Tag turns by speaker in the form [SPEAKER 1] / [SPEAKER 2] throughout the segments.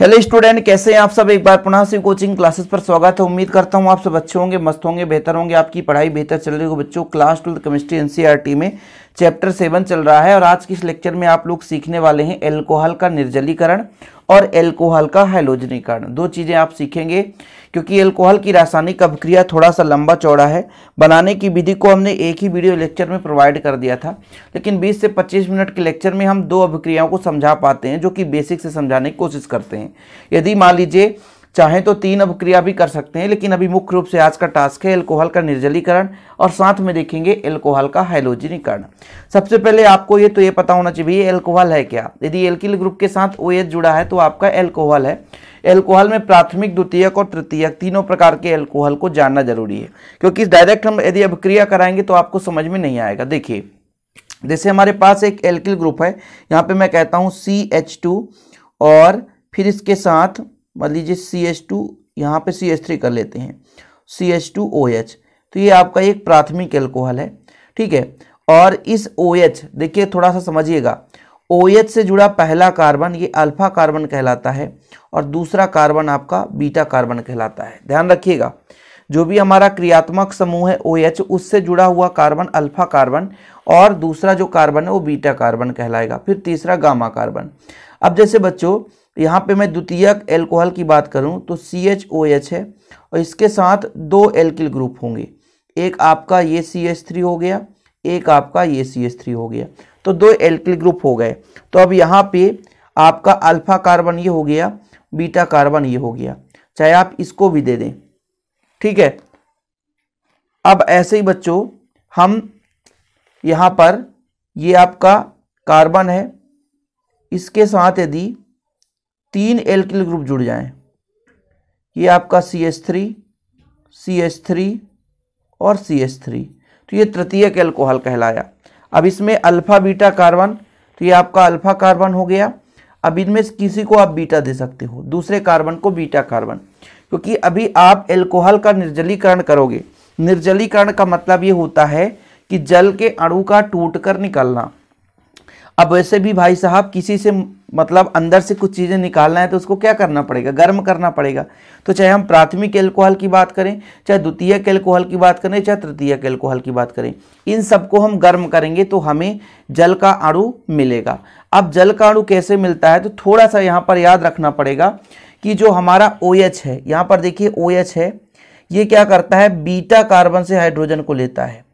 [SPEAKER 1] Hello student कैसे हैं आप सब एक बार पुनः से कोचिंग क्लासेस पर स्वागत है उम्मीद करता हूं आप सब अच्छे होंगे मस्त होंगे बेहतर होंगे आपकी पढ़ाई बेहतर चल रही हो बच्चों क्लास ट्वेल्थ केमिस्ट्री एनसीईआरटी में चैप्टर सेवन चल रहा है और आज के इस लेक्चर में आप लोग सीखने वाले हैं एल्कोहल का निर्जलीकरण और एल्कोहल का हाइलोजनीकरण दो चीज़ें आप सीखेंगे क्योंकि एल्कोहल की रासायनिक अभिक्रिया थोड़ा सा लंबा चौड़ा है बनाने की विधि को हमने एक ही वीडियो लेक्चर में प्रोवाइड कर दिया था लेकिन 20 से 25 मिनट के लेक्चर में हम दो अभिक्रियाओं को समझा पाते हैं जो कि बेसिक से समझाने की कोशिश करते हैं यदि मान लीजिए चाहे तो तीन अपक्रिया भी कर सकते हैं लेकिन अभी मुख्य रूप से आज का टास्क है एल्कोहल का निर्जलीकरण और साथ में देखेंगे एल्कोहल का हाइलोजनीकरण सबसे पहले आपको ये तो ये पता होना चाहिए एल्कोहल है क्या यदि एल्किल ग्रुप के साथ ओ जुड़ा है तो आपका एल्कोहल है एल्कोहल में प्राथमिक द्वितीयक और तृतीयक तीनों प्रकार के एल्कोहल को जानना जरूरी है क्योंकि डायरेक्ट हम यदि अभिक्रिया कराएंगे तो आपको समझ में नहीं आएगा देखिए जैसे हमारे पास एक एल्किल ग्रुप है यहाँ पे मैं कहता हूँ सी एच टू और फिर इसके साथ मान लीजिए सी एच टू यहाँ पर सी एच थ्री कर लेते हैं C H two O H तो ये आपका एक प्राथमिक एल्कोहल है ठीक है और इस ओ एच देखिए थोड़ा सा समझिएगा ओ एच से जुड़ा पहला कार्बन ये अल्फा कार्बन कहलाता है और दूसरा कार्बन आपका बीटा कार्बन कहलाता है ध्यान रखिएगा जो भी हमारा क्रियात्मक समूह है ओ एच उससे जुड़ा हुआ कार्बन अल्फा कार्बन और दूसरा जो कार्बन है वो बीटा कार्बन कहलाएगा फिर तीसरा गामा कार्बन अब जैसे बच्चों तो यहाँ पे मैं द्वितीयक एल्कोहल की बात करूँ तो सी एच ओ एच है और इसके साथ दो एल्किल ग्रुप होंगे एक आपका ये सी एच थ्री हो गया एक आपका ये सी एच थ्री हो गया तो दो एल्किल ग्रुप हो गए तो अब यहाँ पे आपका अल्फा कार्बन ये हो गया बीटा कार्बन ये हो गया चाहे आप इसको भी दे दें ठीक है अब ऐसे ही बच्चों हम यहाँ पर ये आपका कार्बन है इसके साथ यदि तीन एल्किल ग्रुप जुड़ जाएं ये आपका C S three C S three और सी एस थ्री तो ये तृतीय एल्कोहल कहलाया अब इसमें अल्फ़ा बीटा कार्बन तो ये आपका अल्फ़ा कार्बन हो गया अब इनमें किसी को आप बीटा दे सकते हो दूसरे कार्बन को बीटा कार्बन क्योंकि अभी आप एल्कोहल का निर्जलीकरण करोगे निर्जलीकरण का मतलब ये होता है कि जल के अणु का टूट कर निकलना अब वैसे भी भाई साहब किसी से मतलब अंदर से कुछ चीज़ें निकालना है तो उसको क्या करना पड़ेगा गर्म करना पड़ेगा तो चाहे हम प्राथमिक एल्कोहल की बात करें चाहे द्वितीय एल्कोहल की बात करें चाहे तृतीय एल्कोहल की बात करें इन सबको हम गर्म करेंगे तो हमें जल का अणु मिलेगा अब जल का अणु कैसे मिलता है तो थोड़ा सा यहाँ पर याद रखना पड़ेगा कि जो हमारा ओ OH है यहाँ पर देखिए ओ OH है ये क्या करता है बीटा कार्बन से हाइड्रोजन को लेता है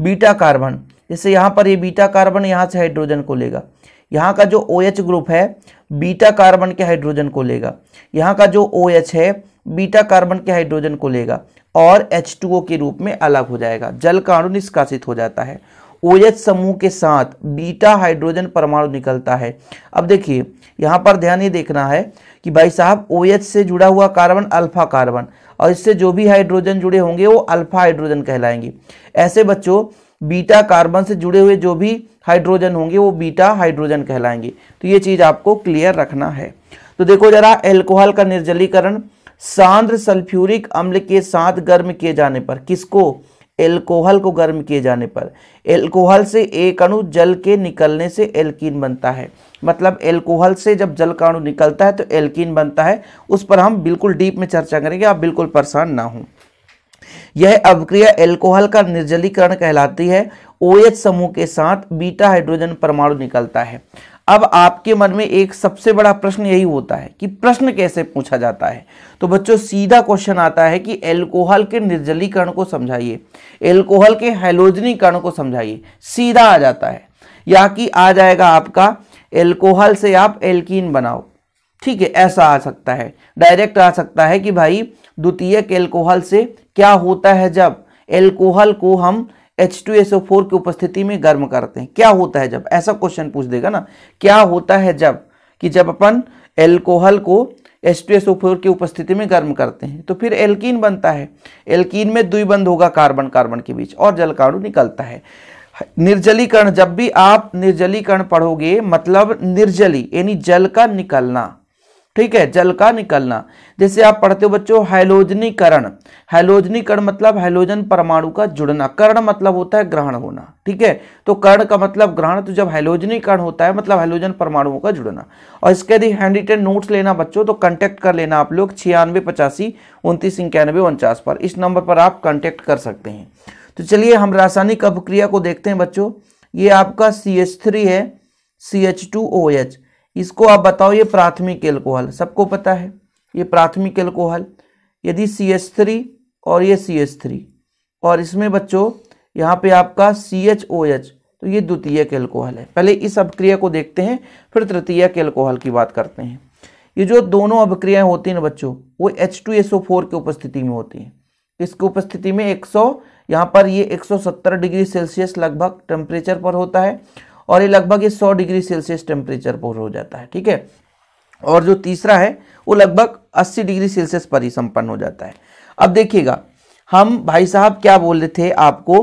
[SPEAKER 1] बीटा कार्बन जैसे यहाँ पर ये यह बीटा कार्बन यहाँ से हाइड्रोजन को लेगा यहाँ का जो ओ OH ग्रुप है बीटा कार्बन के हाइड्रोजन को लेगा यहाँ का जो ओ OH है बीटा कार्बन के हाइड्रोजन को लेगा और ओ के रूप में अलग हो जाएगा जल का अणु निष्कासित हो जाता है OH समूह के साथ बीटा हाइड्रोजन परमाणु निकलता है अब देखिए यहाँ पर ध्यान ये देखना है कि भाई साहब OH से जुड़ा हुआ कार्बन अल्फा कार्बन और इससे जो भी हाइड्रोजन जुड़े होंगे वो अल्फा हाइड्रोजन कहलाएंगे ऐसे बच्चों बीटा कार्बन से जुड़े हुए जो भी हाइड्रोजन होंगे वो बीटा हाइड्रोजन कहलाएंगे तो ये चीज़ आपको क्लियर रखना है तो देखो जरा एल्कोहल का निर्जलीकरण सांद्र सल्फ्यूरिक अम्ल के साथ गर्म किए जाने पर किसको एल्कोहल को गर्म किए जाने पर एल्कोहल से एक अणु जल के निकलने से एल्कीन बनता है मतलब एल्कोहल से जब जल का अणु निकलता है तो एल्कीन बनता है उस पर हम बिल्कुल डीप में चर्चा करेंगे आप बिल्कुल परेशान ना हों यह अभिक्रिया एल्कोहल का निर्जलीकरण कहलाती है OH समूह के साथ बीटा हाइड्रोजन परमाणु निकलता है अब आपके मन में एक सबसे बड़ा प्रश्न यही होता है कि प्रश्न कैसे पूछा जाता है तो बच्चों सीधा क्वेश्चन आता है कि एल्कोहल के निर्जलीकरण को समझाइए एल्कोहल के हेलोजनीकरण को समझाइए सीधा आ जाता है या कि आ जाएगा आपका एल्कोहल से आप एल्कीन बनाओ ठीक है ऐसा आ सकता है डायरेक्ट आ सकता है कि भाई द्वितीयक एल्कोहल से क्या होता है जब एल्कोहल को हम H2SO4 की उपस्थिति में गर्म करते हैं क्या होता है जब ऐसा क्वेश्चन पूछ देगा ना क्या होता है जब कि जब अपन एल्कोहल को H2SO4 की उपस्थिति में गर्म करते हैं तो फिर एल्कीन बनता है एल्कीन में द्विबंध होगा कार्बन कार्बन के बीच और जलकाणु निकलता है निर्जलीकरण जब भी आप निर्जलीकरण पढ़ोगे मतलब निर्जली यानी जल का निकलना ठीक है जल का निकलना जैसे आप पढ़ते हो बच्चों हाइलोजनीकरण हाइलोजनीकरण मतलब हाइलोजन परमाणु का जुड़ना कर्ण मतलब होता है ग्रहण होना ठीक है तो कर्ण का मतलब ग्रहण तो जब हाइलोजनीकरण होता है मतलब हाइलोजन परमाणुओं का जुड़ना और इसके यदि हैंड रिटेन नोट्स लेना बच्चों तो कंटेक्ट कर लेना आप लोग छियानवे पचासी उनतीस इक्यानवे उनचास पर इस नंबर पर आप कॉन्टेक्ट कर सकते हैं तो चलिए हम रासायनिक अपक्रिया को देखते हैं बच्चों ये आपका सी एच थ्री है C H two O H इसको आप बताओ ये प्राथमिक एल्कोहल सबको पता है ये प्राथमिक एल्कोहल यदि सी एच थ्री और ये सी एच थ्री और इसमें बच्चों यहाँ पे आपका सी एच ओ एच तो ये द्वितीय एल्कोहल है पहले इस अभिक्रिया को देखते हैं फिर तृतीय एल्कोहल की बात करते हैं ये जो दोनों अभिक्रियाएं होती हैं ना बच्चों वो H two S O four की उपस्थिति में होती हैं इसकी उपस्थिति में एक सौ यहाँ पर ये एक सौ सत्तर डिग्री सेल्सियस लगभग टेम्परेचर पर होता है और ये लगभग ये सौ डिग्री सेल्सियस टेम्परेचर पर हो जाता है ठीक है और जो तीसरा है वो लगभग अस्सी डिग्री सेल्सियस पर ही संपन्न हो जाता है अब देखिएगा हम भाई साहब क्या बोल रहे थे आपको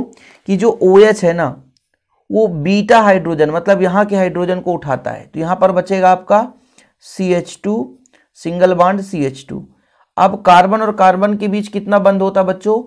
[SPEAKER 1] कि जो ओ OH है ना वो बीटा हाइड्रोजन मतलब यहाँ के हाइड्रोजन को उठाता है तो यहाँ पर बचेगा आपका C H two single bond C H two अब कार्बन और कार्बन के बीच कितना बंद होता बच्चों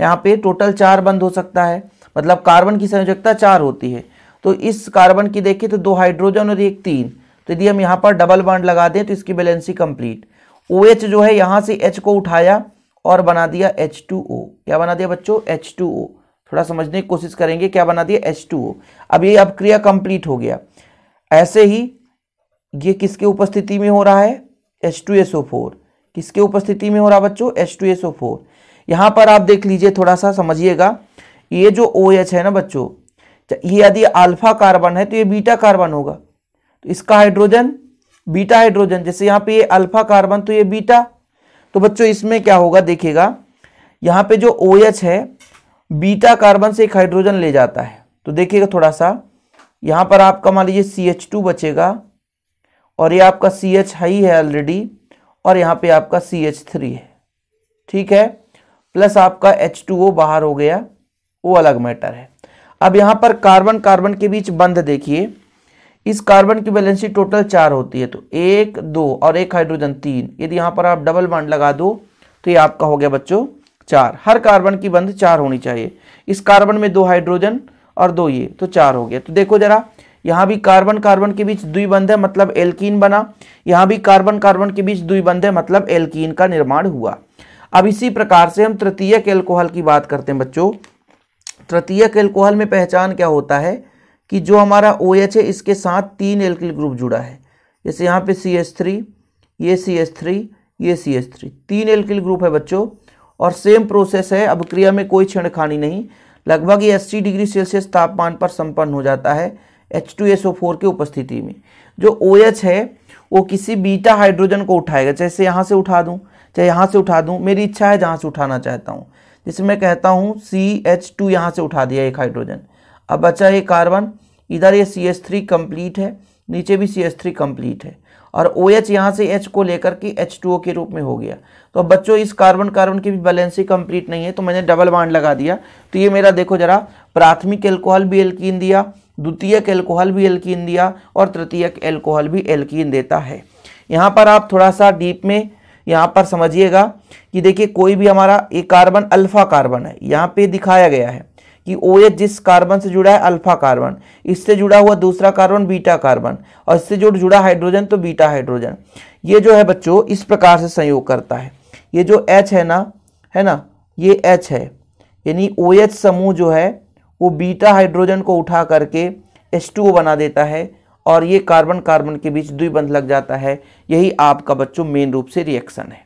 [SPEAKER 1] यहाँ पे टोटल चार बंद हो सकता है मतलब कार्बन की संयोजकता चार होती है तो इस कार्बन की देखिए तो दो हाइड्रोजन और एक तीन तो यदि हम यहाँ पर डबल बाड लगा दें तो इसकी बैलेंसी कंप्लीट ओ OH जो है यहाँ से एच को उठाया और बना दिया एच टू ओ क्या बना दिया बच्चों एच टू ओ थोड़ा समझने की कोशिश करेंगे क्या बना दिया एच टू ओ अब ये अब क्रिया कंप्लीट हो गया ऐसे ही ये किसके उपस्थिति में हो रहा है H two S O four किसके उपस्थिति में हो रहा बच्चों H two S O four यहाँ पर आप देख लीजिए थोड़ा सा समझिएगा ये जो ओ OH एच है ना बच्चों तो ये यदि अल्फा कार्बन है तो ये बीटा कार्बन होगा तो इसका हाइड्रोजन बीटा हाइड्रोजन जैसे यहाँ पे ये अल्फा कार्बन तो ये बीटा तो बच्चों इसमें क्या होगा देखेगा यहाँ पे जो ओ OH है बीटा कार्बन से एक हाइड्रोजन ले जाता है तो देखिएगा थोड़ा सा यहाँ पर आपका मान लीजिए सी एच टू बचेगा और ये आपका सी एच हाई है ऑलरेडी और यहाँ पे आपका सी एच थ्री है ठीक है प्लस आपका एच टू ओ बाहर हो गया वो अलग मैटर है अब यहाँ पर कार्बन कार्बन के बीच बंध देखिए इस कार्बन की वैलेंसी टोटल चार होती है तो एक दो और एक हाइड्रोजन तीन यदि यहाँ पर आप डबल बॉन्ड लगा दो तो ये आपका हो गया बच्चों चार हर कार्बन की बंध चार होनी चाहिए इस कार्बन में दो हाइड्रोजन और दो ये तो चार हो गया तो देखो जरा यहाँ भी कार्बन कार्बन के बीच द्विबंध है मतलब एल्कीन बना यहाँ भी कार्बन कार्बन के बीच द्विबंध है मतलब एल्कीन का निर्माण हुआ अब इसी प्रकार से हम तृतीयक एल्कोहल की बात करते हैं बच्चों तृतीयक एल्कोहल में पहचान क्या होता है कि जो हमारा ओ OH है इसके साथ तीन एल्किल ग्रुप जुड़ा है जैसे यहाँ पे सी एस थ्री ये सी एस थ्री ये सी एस थ्री तीन एल्किल ग्रुप है बच्चों और सेम प्रोसेस है अब क्रिया में कोई छेड़खानी नहीं लगभग ये अस्सी डिग्री सेल्सियस तापमान पर संपन्न हो जाता है H two S O four की उपस्थिति में जो ओ OH एच है वो किसी बीटा हाइड्रोजन को उठाएगा जैसे यहाँ से उठा दूँ चाहे यहाँ से उठा दूँ मेरी इच्छा है जहाँ से उठाना चाहता हूँ जिसे मैं कहता हूँ सी एच टू यहाँ से उठा दिया एक हाइड्रोजन अब बचा ये कार्बन इधर ये सी एच थ्री कम्प्लीट है नीचे भी सी एच थ्री कम्प्लीट है और ओ एच यहाँ से एच को लेकर के एच टू ओ के रूप में हो गया तो अब बच्चों इस कार्बन कार्बन की भी बैलेंसी कंप्लीट नहीं है तो मैंने डबल बाड लगा दिया तो ये मेरा देखो जरा प्राथमिक एल्कोहल भी एल्कीन दिया द्वितीयक एल्कोहल भी एल्कीन दिया और तृतीयक एल्कोहल भी एल्कीन देता है यहाँ पर आप थोड़ा सा डीप में यहाँ पर समझिएगा कि देखिए कोई भी हमारा ये कार्बन अल्फा कार्बन है यहाँ पे दिखाया गया है कि ओ एच जिस कार्बन से जुड़ा है अल्फा कार्बन इससे जुड़ा हुआ दूसरा कार्बन बीटा कार्बन और इससे जो जुड़ा हाइड्रोजन तो बीटा हाइड्रोजन ये जो है बच्चों इस प्रकार से संयोग करता है ये जो एच है ना है ना ये एच है यानी ओ एच समूह जो है वो बीटा हाइड्रोजन को उठा करके एच बना देता है और ये कार्बन कार्बन के बीच द्विबंध लग जाता है यही आपका बच्चों मेन रूप से रिएक्शन है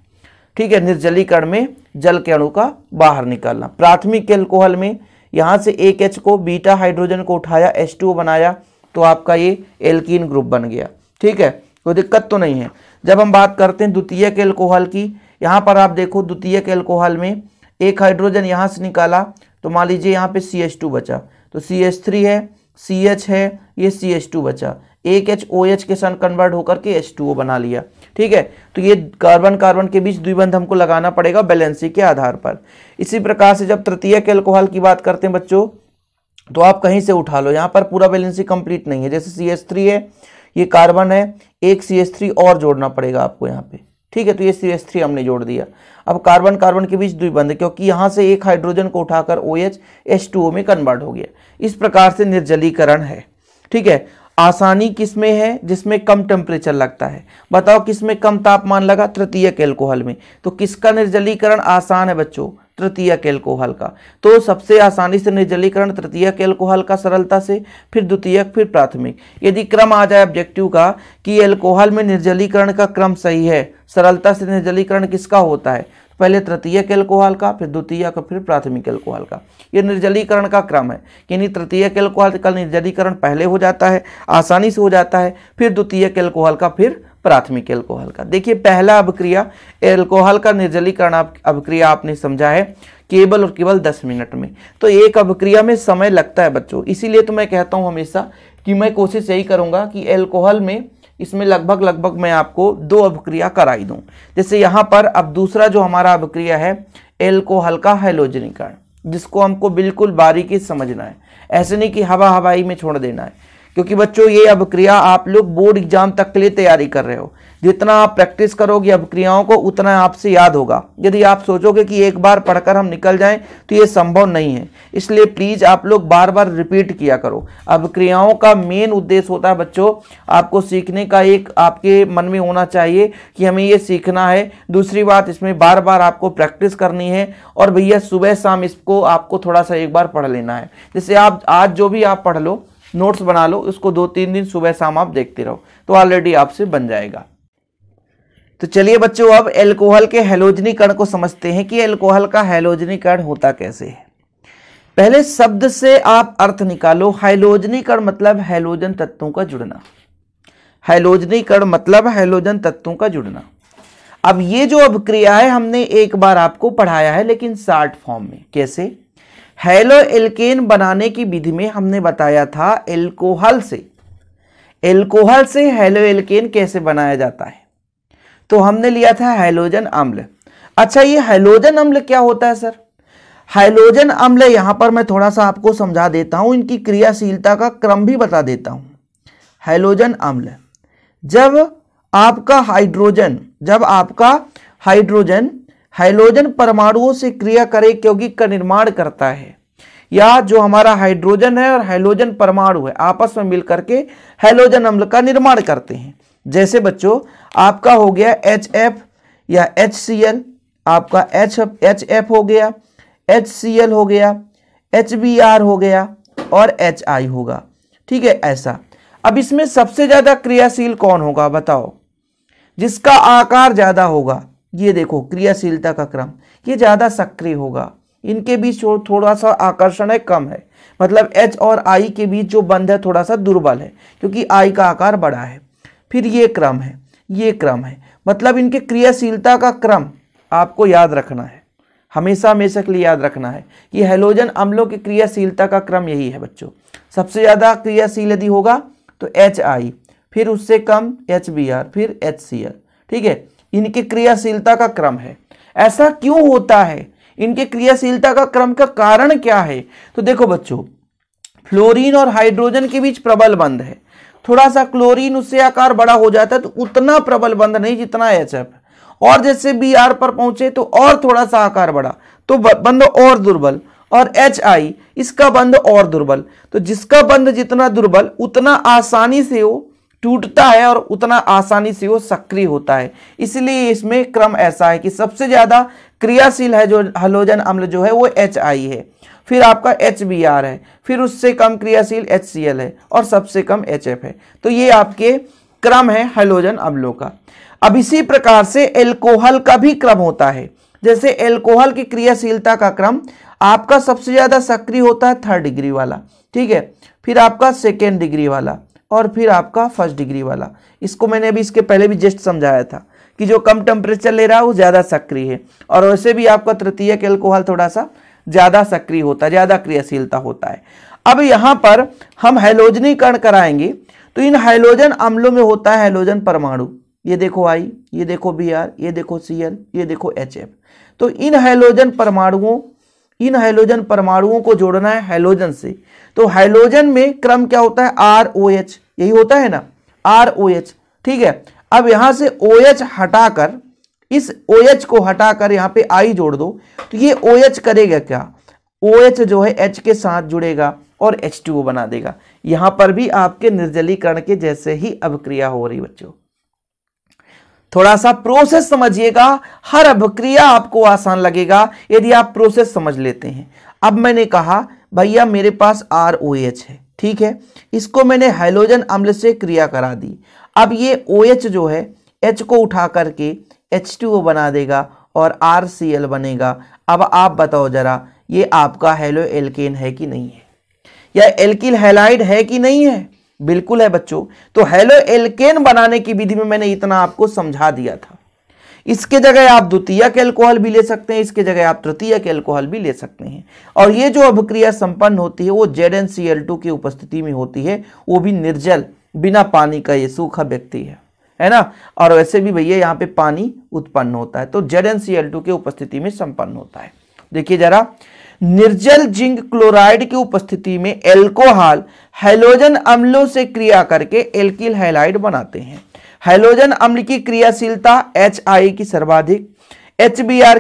[SPEAKER 1] ठीक है निर्जलीकरण में जल के अणु का बाहर निकालना प्राथमिक एल्कोहल में यहाँ से एक एच को बीटा हाइड्रोजन को उठाया एच टू बनाया तो आपका ये एल्कीन ग्रुप बन गया ठीक है कोई दिक्कत तो नहीं है जब हम बात करते हैं द्वितीय के एल्कोहल की यहाँ पर आप देखो द्वितीय के एल्कोहल में एक हाइड्रोजन यहाँ से निकाला तो मान लीजिए यहाँ पे सी एच टू बचा तो सी एच थ्री है सी एच है ये सी एच टू बचा एक एच ओ एच के साथ कन्वर्ट होकर के एच टू ओ बना लिया ठीक है तो ये कार्बन कार्बन के बीच द्विबंध हमको लगाना पड़ेगा बैलेंसी के आधार पर इसी प्रकार से जब तृतीय के अल्कोहल की बात करते हैं बच्चों तो आप कहीं से उठा लो यहाँ पर पूरा बैलेंसी कंप्लीट नहीं है जैसे सी एच थ्री है ये कार्बन है एक सी एच थ्री और जोड़ना पड़ेगा आपको यहाँ पे ठीक है तो ये सी एस थ्री हमने जोड़ दिया अब कार्बन कार्बन के बीच द्विबंध क्योंकि यहाँ से एक हाइड्रोजन को उठाकर O H H two O में कन्वर्ट हो गया इस प्रकार से निर्जलीकरण है ठीक है आसानी किसमें है जिसमें कम टेम्परेचर लगता है बताओ किसमें कम तापमान लगा तृतीय एल्कोहल में तो किसका निर्जलीकरण आसान है बच्चों तृतीय के का तो सबसे आसानी से निर्जलीकरण तृतीय के का सरलता से फिर द्वितीय फिर प्राथमिक यदि क्रम आ जाए ऑब्जेक्टिव का कि एल्कोहल में निर्जलीकरण का क्रम सही है सरलता से निर्जलीकरण किसका होता है पहले तृतीय के का फिर द्वितीय का फिर प्राथमिक कैल्कोहल का ये निर्जलीकरण का क्रम है यानी तृतीय के का निर्जलीकरण पहले हो जाता है आसानी से हो जाता है फिर द्वितीय के का फिर प्राथमिक एल्कोहल का देखिए पहला अभिक्रिया एल्कोहल का निर्जलीकरण अभिक्रिया आपने समझा है केवल और केवल 10 मिनट में तो एक अभिक्रिया में समय लगता है बच्चों इसीलिए तो मैं कहता हूं हमेशा कि मैं कोशिश यही करूंगा कि एल्कोहल में इसमें लगभग लगभग मैं आपको दो अभिक्रिया कराई दूं जैसे यहाँ पर अब दूसरा जो हमारा अभिक्रिया है एल्कोहल का हेलोजनीकरण जिसको हमको बिल्कुल बारीकी समझना है ऐसे नहीं कि हवा हवाई में छोड़ देना है क्योंकि बच्चों ये अब क्रिया आप लोग बोर्ड एग्जाम तक के लिए तैयारी कर रहे हो जितना आप प्रैक्टिस करोगे अब क्रियाओं को उतना आपसे याद होगा यदि आप सोचोगे कि एक बार पढ़कर हम निकल जाएं तो ये संभव नहीं है इसलिए प्लीज़ आप लोग बार बार रिपीट किया करो अब क्रियाओं का मेन उद्देश्य होता है बच्चों आपको सीखने का एक आपके मन में होना चाहिए कि हमें ये सीखना है दूसरी बात इसमें बार बार आपको प्रैक्टिस करनी है और भैया सुबह शाम इसको आपको थोड़ा सा एक बार पढ़ लेना है जैसे आप आज जो भी आप पढ़ लो नोट्स बना लो उसको दो तीन दिन सुबह शाम आप देखते रहो तो ऑलरेडी आपसे बन जाएगा तो चलिए बच्चों अब एल्कोहल के हेलोजनीकरण को समझते हैं कि एल्कोहल का हेलोजनीकरण होता कैसे है पहले शब्द से आप अर्थ निकालो हेलोजनीकरण मतलब हेलोजन तत्वों का जुड़ना हेलोजनीकरण मतलब हेलोजन तत्वों का जुड़ना अब ये जो अभिक्रिया है हमने एक बार आपको पढ़ाया है लेकिन शार्ट फॉर्म में कैसे हेलो एल्केन बनाने की विधि में हमने बताया था एल्कोहल से एल्कोहल से हेलो एल्केन कैसे बनाया जाता है तो हमने लिया था हेलोजन अम्ल अच्छा ये हेलोजन अम्ल क्या होता है सर हाइलोजन अम्ल यहां पर मैं थोड़ा सा आपको समझा देता हूं इनकी क्रियाशीलता का क्रम भी बता देता हूं हेलोजन अम्ल जब आपका हाइड्रोजन जब आपका हाइड्रोजन हाइड्रोजन परमाणुओं से क्रिया करे क्योंकि का निर्माण करता है या जो हमारा हाइड्रोजन है और हाइड्रोजन परमाणु है आपस में मिलकर के हाइड्रोजन अम्ल का निर्माण करते हैं जैसे बच्चों आपका हो गया एच एफ या एच सी एल आपका एच एच एफ हो गया एच सी एल हो गया एच बी आर हो गया और एच आई होगा ठीक है ऐसा अब इसमें सबसे ज़्यादा क्रियाशील कौन होगा बताओ जिसका आकार ज़्यादा होगा ये देखो क्रियाशीलता का क्रम ये ज़्यादा सक्रिय होगा इनके बीच थोड़ा सा आकर्षण है कम है मतलब एच और आई के बीच जो बंध है थोड़ा सा दुर्बल है क्योंकि आई का आकार बड़ा है फिर ये क्रम है ये क्रम है मतलब इनके क्रियाशीलता का क्रम आपको याद रखना है हमेशा हमेशा के लिए याद रखना है कि हेलोजन अम्लों की क्रियाशीलता का क्रम यही है बच्चों सबसे ज़्यादा क्रियाशील यदि होगा तो एच आई फिर उससे कम एच बी आर फिर एच सी आर ठीक है इनकी क्रियाशीलता का क्रम है ऐसा क्यों होता है इनके क्रियाशीलता का क्रम का कारण क्या है तो देखो बच्चों फ्लोरीन और हाइड्रोजन के बीच प्रबल बंध है थोड़ा सा क्लोरीन उससे आकार बड़ा हो जाता है तो उतना प्रबल बंध नहीं जितना एच एफ और जैसे बी आर पर पहुंचे तो और थोड़ा सा आकार बढ़ा तो बंध और दुर्बल और एच आई इसका बंध और दुर्बल तो जिसका बंध जितना दुर्बल उतना आसानी से वो टूटता है और उतना आसानी से वो सक्रिय होता है इसलिए इसमें क्रम ऐसा है कि सबसे ज़्यादा क्रियाशील है जो हलोजन अम्ल जो है वो एच आई है फिर आपका एच बी आर है फिर उससे कम क्रियाशील एच सी एल है और सबसे कम एच एफ है तो ये आपके क्रम है हलोजन अम्लों का अब इसी प्रकार से एल्कोहल का भी क्रम होता है जैसे एल्कोहल की क्रियाशीलता का क्रम आपका सबसे ज़्यादा सक्रिय होता है थर्ड डिग्री वाला ठीक है फिर आपका सेकेंड डिग्री वाला और फिर आपका फर्स्ट डिग्री वाला इसको मैंने अभी इसके पहले भी जस्ट समझाया था कि जो कम टेम्परेचर ले रहा है वो ज़्यादा सक्रिय है और वैसे भी आपका तृतीय अल्कोहल थोड़ा सा ज़्यादा सक्रिय होता है ज़्यादा क्रियाशीलता होता है अब यहाँ पर हम हाइलोजनीकरण कराएंगे तो इन हाइलोजन अम्लों में होता है हाइलोजन परमाणु ये देखो आई ये देखो बी आर ये देखो सी ये देखो एच एफ तो इन हाइलोजन परमाणुओं इन हाइलोजन परमाणुओं को जोड़ना है हाइलोजन से तो हाइलोजन में क्रम क्या होता है आर ओ एच यही होता है ना आर ओ एच ठीक है अब यहां से ओ एच हटाकर इस ओ एच को हटाकर यहाँ पे आई जोड़ दो तो ये ओ एच करेगा क्या ओ एच जो है एच के साथ जुड़ेगा और एच टू ओ बना देगा यहां पर भी आपके निर्जलीकरण के जैसे ही अभिक्रिया हो रही बच्चों थोड़ा सा प्रोसेस समझिएगा हर अभिक्रिया आपको आसान लगेगा यदि आप प्रोसेस समझ लेते हैं अब मैंने कहा भैया मेरे पास आर ओ एच है ठीक है इसको मैंने हाइलोजन अम्ल से क्रिया करा दी अब ये ओ एच जो है एच को उठा करके एच टू ओ बना देगा और आर सी एल बनेगा अब आप बताओ जरा ये आपका हेलो एल्केन है कि नहीं है या एल्किल हेलाइड है कि नहीं है बिल्कुल है बच्चों तो हेलो एल्केन बनाने की विधि में मैंने इतना आपको समझा दिया था इसके जगह आप द्वितीय के अल्कोहल भी ले सकते हैं इसके जगह आप तृतीय के अल्कोहल भी ले सकते हैं और ये जो अभिक्रिया संपन्न होती है वो Z N C L two की उपस्थिति में होती है वो भी निर्जल बिना पानी का ये सूखा व्यक्ति है है ना और वैसे भी भैया यहाँ पे पानी उत्पन्न होता है तो Z N C L two की उपस्थिति में संपन्न होता है देखिए जरा निर्जल जिंक क्लोराइड की उपस्थिति में एल्कोहल हेलोजन अम्लों से क्रिया करके एल्किल हेलाइड बनाते हैं हेलोजन अम्ल की क्रियाशीलता एच की सर्वाधिक एच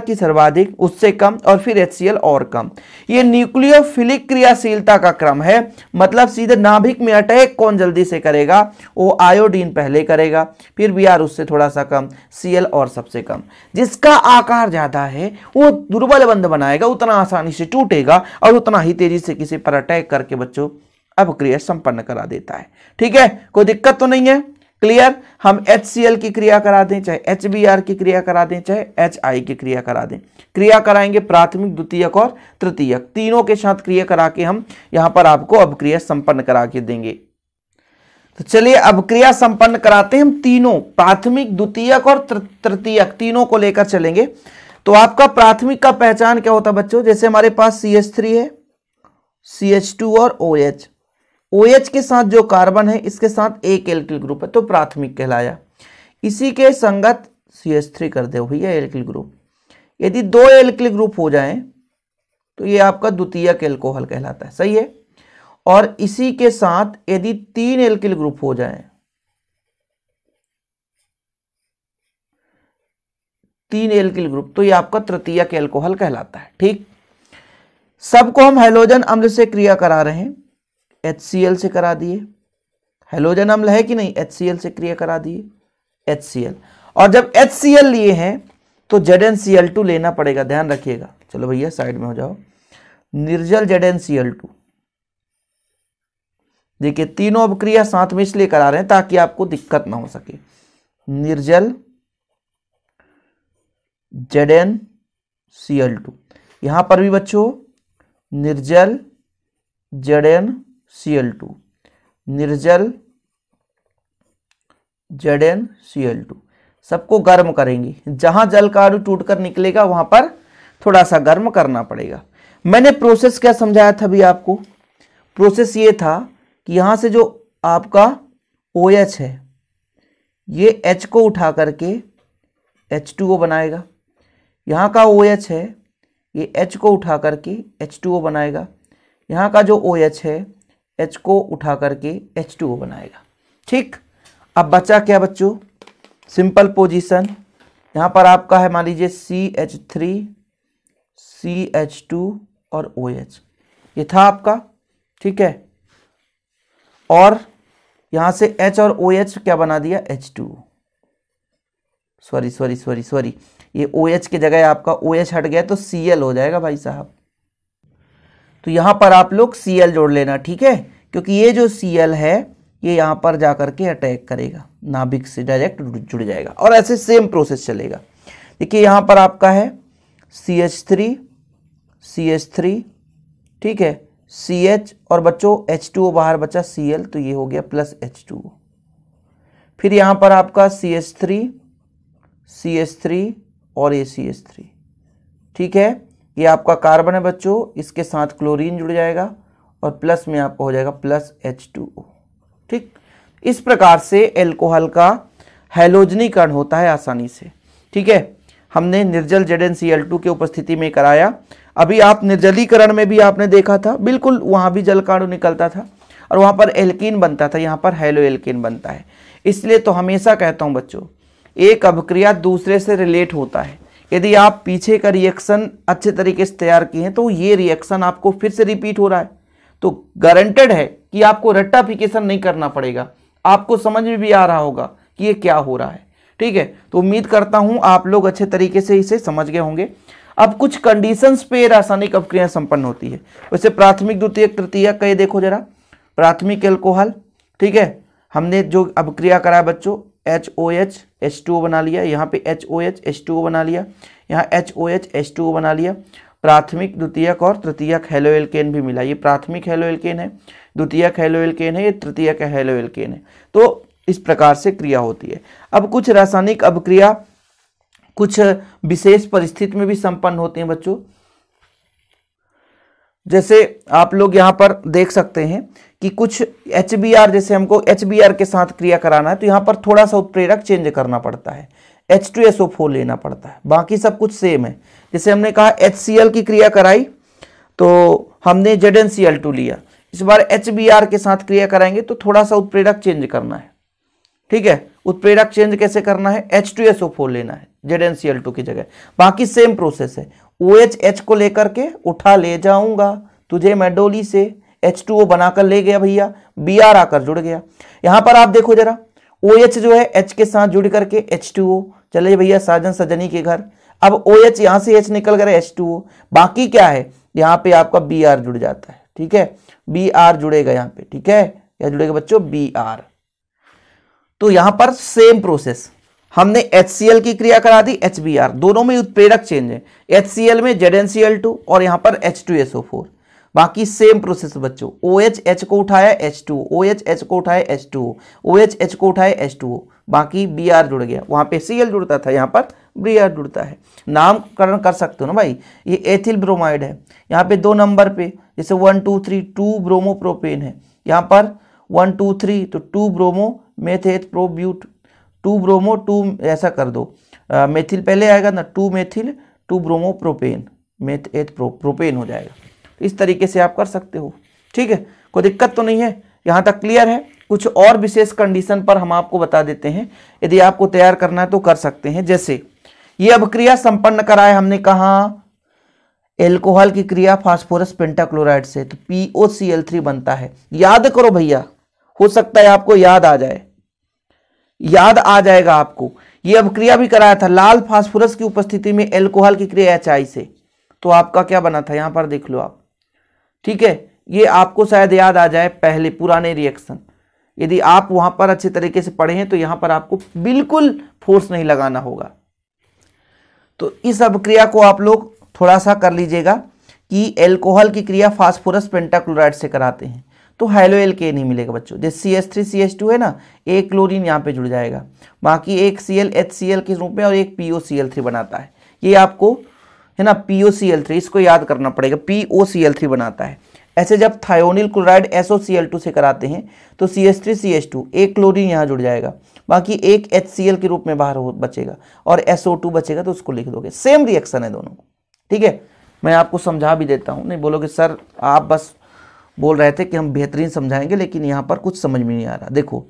[SPEAKER 1] की सर्वाधिक उससे कम और फिर एच और कम ये न्यूक्लियोफिलिक क्रियाशीलता का क्रम है मतलब सीधे नाभिक में अटैक कौन जल्दी से करेगा वो आयोडीन पहले करेगा फिर बी उससे थोड़ा सा कम सी और सबसे कम जिसका आकार ज़्यादा है वो दुर्बल बंद बनाएगा उतना आसानी से टूटेगा और उतना ही तेजी से किसी पर अटैक करके बच्चों अब क्रिया संपन्न करा देता है ठीक है कोई दिक्कत तो नहीं है क्लियर हम एच की क्रिया करा दें चाहे एच की क्रिया करा दें चाहे एच की क्रिया करा दें क्रिया कराएंगे प्राथमिक द्वितीयक और तृतीयक तीनों के साथ क्रिया करा के हम यहां पर आपको अभिक्रिया संपन्न करा के देंगे तो चलिए अब क्रिया संपन्न कराते हैं हम तीनों प्राथमिक द्वितीयक और तृतीयक तीनों को लेकर चलेंगे तो आपका प्राथमिक का पहचान क्या होता है बच्चों जैसे हमारे पास सी एच थ्री है सी एच टू और O OH. H O OH के साथ जो कार्बन है इसके साथ एक एल्किल ग्रुप है तो प्राथमिक कहलाया इसी के संगत सी कर दे भैया एल्किल ग्रुप यदि दो एल्किल ग्रुप हो जाए तो ये आपका द्वितीय एल्कोहल कहलाता है सही है और इसी के साथ यदि तीन एल्किल ग्रुप हो जाए तीन एल्किल ग्रुप तो ये आपका तृतीय एल्कोहल कहलाता है ठीक सबको हम हेलोजन अम्ल से क्रिया करा रहे हैं एच से करा दिए हेलोजन अम्ल है कि नहीं एच से क्रिया करा दिए एच और जब एच लिए हैं तो Z N C L two लेना पड़ेगा ध्यान रखिएगा चलो भैया साइड में हो जाओ निर्जल Z N C L two देखिए तीनों अभिक्रिया साथ में इसलिए करा रहे हैं ताकि आपको दिक्कत ना हो सके निर्जल Z N C L two यहां पर भी बच्चों निर्जल जेड एन Cl2 निर्जल एल Cl2 सबको गर्म करेंगे जहां जल का अणु टूटकर निकलेगा वहां पर थोड़ा सा गर्म करना पड़ेगा मैंने प्रोसेस क्या समझाया था अभी आपको प्रोसेस ये था कि यहाँ से जो आपका ओ OH है ये H को उठा करके H2O बनाएगा यहाँ का OH है ये H को उठा करके H2O बनाएगा यहाँ का जो OH है एच को उठा करके एच टू ओ बनाएगा ठीक अब बचा क्या बच्चों सिंपल पोजीशन यहां पर आपका है मान लीजिए C H three C H two और ओ एच ये था आपका ठीक है और यहां से एच और ओ एच क्या बना दिया H two sorry sorry sorry sorry ये ओ एच की जगह आपका ओ एच हट गया तो सी एल हो जाएगा भाई साहब तो यहां पर आप लोग सी जोड़ लेना ठीक है क्योंकि ये जो सी है ये यहां पर जाकर के अटैक करेगा नाभिक से डायरेक्ट जुड़ जाएगा और ऐसे सेम प्रोसेस चलेगा देखिए यहां पर आपका है C H three C H three ठीक है सी एच और बच्चों एच टू ओ बाहर बचा सी एल तो ये हो गया प्लस एच टू ओ फिर यहां पर आपका C H three C H three और ए सी एच थ्री ठीक है ये आपका कार्बन है बच्चों इसके साथ क्लोरीन जुड़ जाएगा और प्लस में आपको हो जाएगा प्लस एच टू ओ ठीक इस प्रकार से एल्कोहल का हेलोजनीकरण होता है आसानी से ठीक है हमने निर्जल Z N C L two की उपस्थिति में कराया अभी आप निर्जलीकरण में भी आपने देखा था बिल्कुल वहाँ भी जल काणु निकलता था और वहाँ पर एल्किन बनता था यहाँ पर हेलो एल्किन बनता है इसलिए तो हमेशा कहता हूँ बच्चों एक अभिक्रिया दूसरे से रिलेट होता है यदि आप पीछे का रिएक्शन अच्छे तरीके से तैयार किए हैं तो ये रिएक्शन आपको फिर से रिपीट हो रहा है तो गारंटेड है कि आपको रट्टाफिकेशन नहीं करना पड़ेगा आपको समझ में भी आ रहा होगा कि ये क्या हो रहा है ठीक है तो उम्मीद करता हूं आप लोग अच्छे तरीके से इसे समझ गए होंगे अब कुछ कंडीशंस पे रासायनिक अपक्रिया संपन्न होती है वैसे प्राथमिक द्वितीय तृतीय का ये देखो जरा प्राथमिक एल्कोहल ठीक है हमने जो अपक्रिया करा बच्चों H O H H two O बना लिया यहाँ पे H O H H two O बना लिया यहाँ H O H H two O बना लिया प्राथमिक द्वितीयक और तृतीयक हेलोएल केन भी मिला ये प्राथमिक हेलो है द्वितीयक हेलो केन है ये तृतीयक हेलो एल्केन है तो इस प्रकार से क्रिया होती है अब कुछ रासायनिक अभिक्रिया कुछ विशेष परिस्थिति में भी संपन्न होती हैं बच्चों जैसे आप लोग यहाँ पर देख सकते हैं कि कुछ एच जैसे हमको एच के साथ क्रिया कराना है तो यहाँ पर थोड़ा सा उत्प्रेरक चेंज करना पड़ता है H two S O four लेना पड़ता है बाकी सब कुछ सेम है जैसे हमने कहा एच सी एल की क्रिया कराई तो हमने Z N C L two लिया इस बार एच बी आर के साथ क्रिया कराएंगे तो थोड़ा सा उत्प्रेरक चेंज करना है ठीक है उत्प्रेरक चेंज कैसे करना है H two S O four लेना है Z N C L two की जगह बाकी सेम प्रोसेस है ओ एच एच को लेकर के उठा ले जाऊंगा तुझे मैं डोली से एच टू ओ बनाकर ले गया भैया बी आर आकर जुड़ गया यहां पर आप देखो जरा ओ एच जो है एच के साथ जुड़ करके एच टू ओ चले भैया साजन सजनी के घर अब ओ एच यहां से एच निकल गया एच टू ओ बाकी क्या है यहां पे आपका बी आर जुड़ जाता है ठीक है बी आर जुड़ेगा यहां पे ठीक है या जुड़ेगा बच्चों बी आर तो यहां पर सेम प्रोसेस हमने एच की क्रिया करा दी एच दोनों में उत्प्रेरक चेंज है एच में जेड और यहाँ पर एच बाकी सेम प्रोसेस बच्चों ओ एच एच को उठाया H two O H H को उठाया H two O H H को उठाया एच टू बाकी बी आर जुड़ गया वहाँ पे सी एल जुड़ता था यहाँ पर बी आर जुड़ता है नामकरण कर सकते हो ना भाई ये एथिल ब्रोमाइड है यहाँ पे दो नंबर पे जैसे one two three two bromo propane है यहाँ पर वन टू थ्री तो two bromo meth eth prop but two bromo two ऐसा कर दो आ, मेथिल पहले आएगा ना two methyl two bromo propane meth eth pro propane हो जाएगा तो इस तरीके से आप कर सकते हो ठीक है कोई दिक्कत तो नहीं है यहाँ तक क्लियर है कुछ और विशेष कंडीशन पर हम आपको बता देते हैं यदि आपको तैयार करना है तो कर सकते हैं जैसे ये अब क्रिया संपन्न कराए हमने कहा एल्कोहल की क्रिया फास्फोरस पेंटाक्लोराइड से तो पीओ थ्री बनता है याद करो भैया हो सकता है आपको याद आ जाए याद आ जाएगा आपको ये अब क्रिया भी कराया था लाल फास्फोरस की उपस्थिति में एल्कोहल की क्रिया एच से तो आपका क्या बना था यहां पर देख लो आप ठीक है ये आपको शायद याद आ जाए पहले पुराने रिएक्शन यदि आप वहां पर अच्छे तरीके से पढ़े हैं तो यहां पर आपको बिल्कुल फोर्स नहीं लगाना होगा तो इस अभिक्रिया को आप लोग थोड़ा सा कर लीजिएगा कि एल्कोहल की क्रिया फास्फोरस पेंटाक्लोराइड से कराते हैं तो हेलो एल के नहीं मिलेगा बच्चों जैसे C S three C S two है ना एक क्लोरीन यहाँ पे जुड़ जाएगा बाकी एक C L H C L के रूप में और एक P O C L three बनाता है ये आपको है ना P O C L three इसको याद करना पड़ेगा P O C L three बनाता है ऐसे जब thionyl chloride S O C L two से कराते हैं तो C S three C S two एक क्लोरिन यहाँ जुड़ जाएगा बाकी एक एच सी एल के रूप में बाहर बचेगा और एस ओ टू बचेगा तो उसको लिख दोगे सेम रिएक्शन है दोनों ठीक है मैं आपको समझा भी देता हूँ नहीं बोलोगे सर आप बस बोल रहे थे कि हम बेहतरीन समझाएंगे लेकिन यहाँ पर कुछ समझ में नहीं आ रहा देखो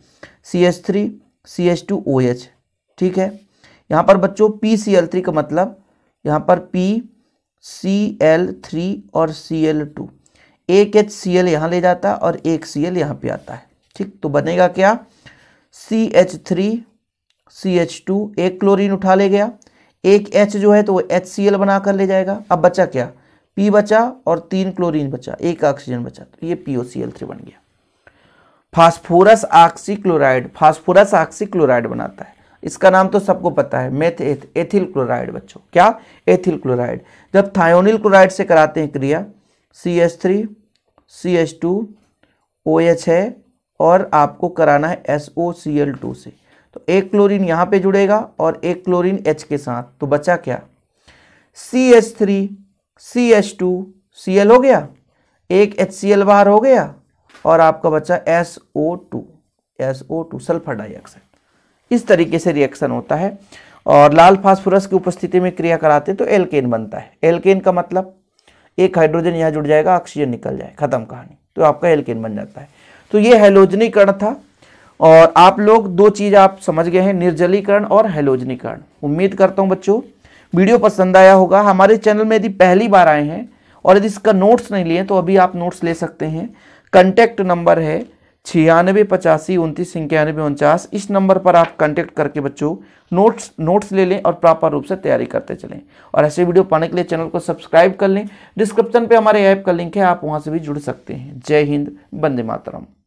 [SPEAKER 1] C H three C H two O H ठीक है यहाँ पर बच्चों पी सी एल थ्री का मतलब यहाँ पर पी सी एल थ्री और सी एल टू एक एच सी एल यहाँ ले जाता है और एक सी एल यहाँ पर आता है ठीक तो बनेगा क्या C H three C H two एक क्लोरीन उठा ले गया एक एच जो है तो वो एच सी एल बना कर ले जाएगा अब बचा क्या पी बचा और तीन क्लोरीन बचा एक ऑक्सीजन बचा तो ये पीओ सी एल थ्री बन गया फास्फोरस क्लोराइड फास्फोरस क्लोराइड बनाता है इसका नाम तो सबको पता है मेथ एथ, एथिल क्लोराइड बच्चों क्या एथिल क्लोराइड जब थायोनिल क्लोराइड से कराते हैं क्रिया C H three C H two O H है और आपको कराना है S O C L two से तो एक क्लोरीन यहाँ पे जुड़ेगा और एक क्लोरीन एच के साथ तो बचा क्या C H three C H two C L हो गया एक एच सी एल बाहर हो गया और आपका बच्चा S O two S O two sulphur dioxide इस तरीके से रिएक्शन होता है और लाल फास्फोरस की उपस्थिति में क्रिया कराते तो एल्केन बनता है एल्केन का मतलब एक हाइड्रोजन यहाँ जुड़ जाएगा ऑक्सीजन निकल जाए खत्म कहानी तो आपका एल्केन बन जाता है तो ये हेलोजनीकरण था और आप लोग दो चीज़ आप समझ गए हैं निर्जलीकरण और हेलोजनीकरण उम्मीद करता हूँ बच्चों वीडियो पसंद आया होगा हमारे चैनल में यदि पहली बार आए हैं और यदि इसका नोट्स नहीं लिए तो अभी आप नोट्स ले सकते हैं कंटेक्ट नंबर है छियानवे पचासी उनतीस इक्यानवे उनचास इस नंबर पर आप कांटेक्ट करके बच्चों नोट्स नोट्स ले लें और प्रॉपर रूप से तैयारी करते चलें और ऐसे वीडियो पाने के लिए चैनल को सब्सक्राइब कर लें डिस्क्रिप्शन पे हमारे ऐप का लिंक है आप वहाँ से भी जुड़ सकते हैं जय हिंद बंदे मातरम